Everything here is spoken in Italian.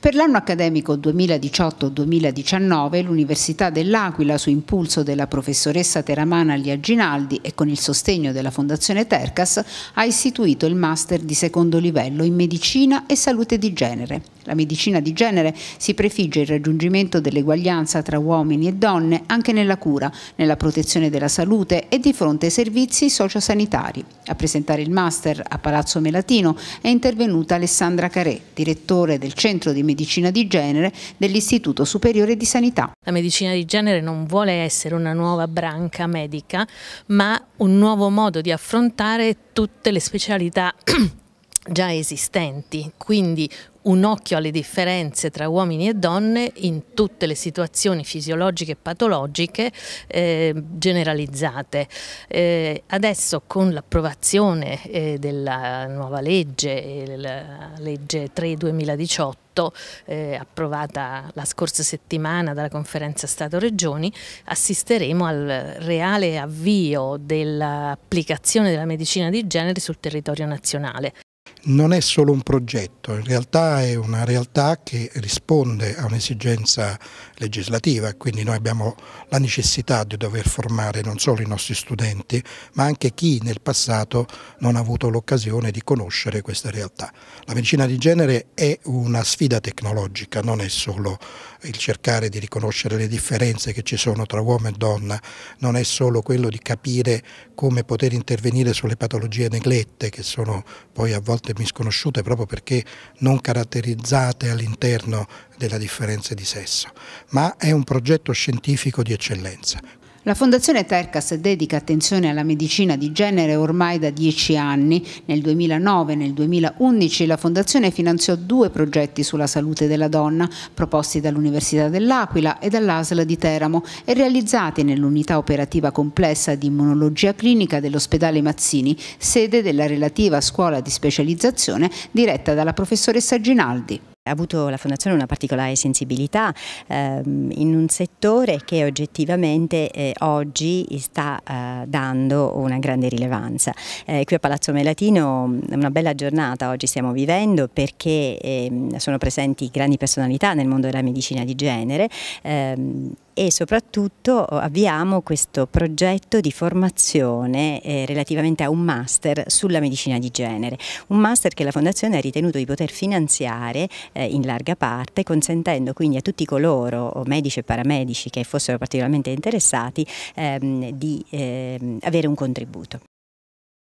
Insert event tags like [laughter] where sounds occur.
Per l'anno accademico 2018-2019 l'Università dell'Aquila, su impulso della professoressa Teramana Ginaldi e con il sostegno della Fondazione Tercas, ha istituito il Master di secondo livello in Medicina e Salute di Genere. La medicina di genere si prefigge il raggiungimento dell'eguaglianza tra uomini e donne anche nella cura, nella protezione della salute e di fronte ai servizi sociosanitari. A presentare il master a Palazzo Melatino è intervenuta Alessandra Carè, direttore del Centro di Medicina di Genere dell'Istituto Superiore di Sanità. La medicina di genere non vuole essere una nuova branca medica, ma un nuovo modo di affrontare tutte le specialità [clears throat] già esistenti, quindi un occhio alle differenze tra uomini e donne in tutte le situazioni fisiologiche e patologiche eh, generalizzate. Eh, adesso con l'approvazione eh, della nuova legge, eh, la legge 3 2018, eh, approvata la scorsa settimana dalla conferenza Stato-Regioni, assisteremo al reale avvio dell'applicazione della medicina di genere sul territorio nazionale non è solo un progetto, in realtà è una realtà che risponde a un'esigenza legislativa, quindi noi abbiamo la necessità di dover formare non solo i nostri studenti, ma anche chi nel passato non ha avuto l'occasione di conoscere questa realtà. La medicina di genere è una sfida tecnologica, non è solo il cercare di riconoscere le differenze che ci sono tra uomo e donna, non è solo quello di capire come poter intervenire sulle patologie neglette che sono poi a volte termini sconosciute proprio perché non caratterizzate all'interno della differenza di sesso, ma è un progetto scientifico di eccellenza. La Fondazione Tercas dedica attenzione alla medicina di genere ormai da dieci anni. Nel 2009 e nel 2011 la Fondazione finanziò due progetti sulla salute della donna, proposti dall'Università dell'Aquila e dall'ASL di Teramo e realizzati nell'unità operativa complessa di immunologia clinica dell'ospedale Mazzini, sede della relativa scuola di specializzazione diretta dalla professoressa Ginaldi. Ha avuto la Fondazione una particolare sensibilità ehm, in un settore che oggettivamente eh, oggi sta eh, dando una grande rilevanza. Eh, qui a Palazzo Melatino è mm, una bella giornata oggi stiamo vivendo perché ehm, sono presenti grandi personalità nel mondo della medicina di genere. Ehm, e soprattutto oh, avviamo questo progetto di formazione eh, relativamente a un master sulla medicina di genere, un master che la Fondazione ha ritenuto di poter finanziare eh, in larga parte, consentendo quindi a tutti coloro, medici e paramedici che fossero particolarmente interessati, ehm, di ehm, avere un contributo.